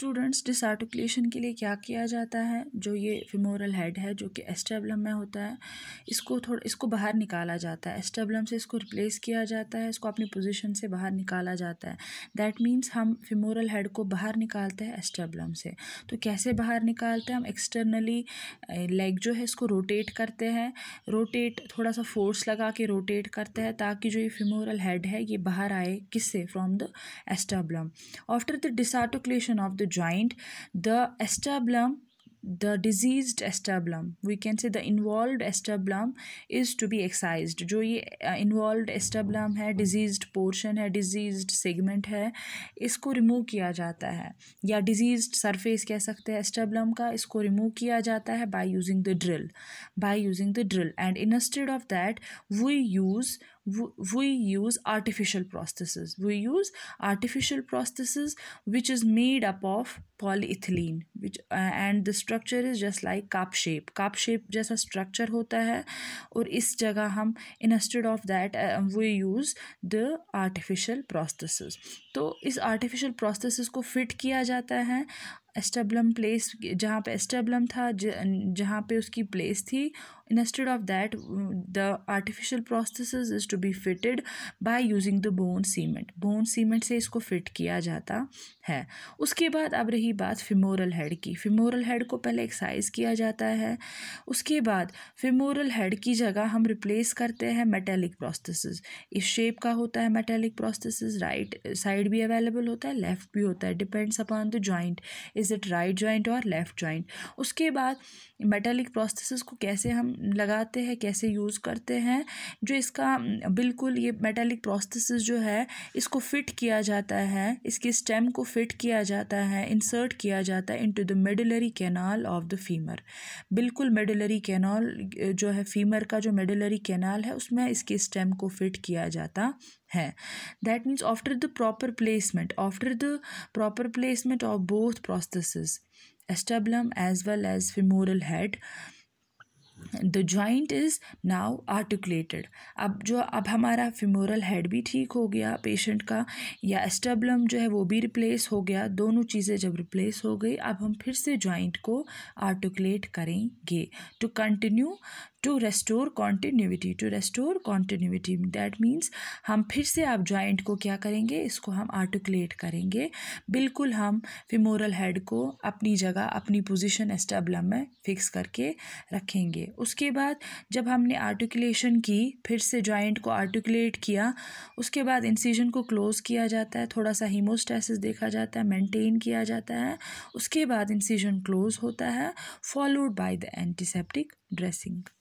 students डिसआर्टिकुलेशन के लिए क्या किया जाता है जो ये फिमोरल हेड है जो कि एस्टेबलम में होता है इसको थोड़ा इसको बाहर निकाला जाता है एस्टेबलम से इसको रिप्लेस किया जाता है इसको अपनी पोजीशन से बाहर निकाला जाता है दैट मींस हम फिमोरल हेड को बाहर निकालते हैं एस्टेबलम से तो कैसे बाहर निकालते हैं हम एक्सटर्नली लेग जो है इसको रोटेट करते हैं रोटेट थोड़ा सा फोर्स लगा के रोटेट करते हैं ताकि जो ये फिमोरल हेड है ये बाहर आए किससे from the acetabulum after the disarticulation of the joint the acetabulum the diseased acetabulum we can say the involved acetabulum is to be excised जो ये involved acetabulum है diseased portion है diseased segment है इसको remove किया जाता है या diseased surface कह सकते हैं acetabulum का इसको remove किया जाता है by using the drill by using the drill and instead of that we use we use artificial prostheses we use artificial prostheses which is made up of polyethylene which uh, and the structure is just like cup shape cup shape जैसा structure hota hai aur is jagah hum instead of that uh, we use the artificial prostheses to is artificial prostheses ko fit kiya jata hai acetabulum place जहाँ पे acetabulum था जहाँ पे उसकी place थी instead of that the artificial prosthesis is to be fitted by using the bone cement bone cement से इसको fit किया जाता है उसके बाद अब रही बात फिमोरल हेड की फिमोरल हेड को पहले एक्साइज किया जाता है उसके बाद फिमोरल हेड की जगह हम रिप्लेस करते हैं मेटेलिक प्रोसेस इस शेप का होता है मेटेलिक प्रोसेस राइट साइड भी अवेलेबल होता है लेफ़्ट भी होता है depends upon the joint is it right joint or left joint उसके बाद मेटालिक प्रोसेस को कैसे हम लगाते हैं कैसे यूज़ करते हैं जो इसका बिल्कुल ये मेटालिक प्रोसेस जो है इसको फिट किया जाता है इसके स्टेम को फिट किया जाता है इंसर्ट किया जाता है into the medullary canal of the femur बिल्कुल मेडुलरी कैनाल जो है फीमर का जो मेडुलरी कैनाल है उसमें इसके स्टेम को फिट किया जाता है that means after the proper placement after the proper placement of both prosthesis acetabulum as well as femoral head the joint is now articulated अब जो अब हमारा फिमोरल हेड भी ठीक हो गया पेशेंट का या एस्टेबलम जो है वो भी रिप्लेस हो गया दोनों चीज़ें जब रिप्लेस हो गई अब हम फिर से जॉइंट को आर्टिकुलेट करेंगे to continue to restore continuity to restore continuity that means हम फिर से आप जॉइंट को क्या करेंगे इसको हम आर्टिकुलेट करेंगे बिल्कुल हम फिमोरल हेड को अपनी जगह अपनी पोजिशन एस्टेबलम में फिक्स करके रखेंगे उसके बाद जब हमने आर्टिकुलेशन की फिर से जॉइंट को आर्टिकुलेट किया उसके बाद इंसीजन को क्लोज़ किया जाता है थोड़ा सा हीमोस्टेसिस देखा जाता है मेंटेन किया जाता है उसके बाद इंसीजन क्लोज़ होता है followed by the antiseptic dressing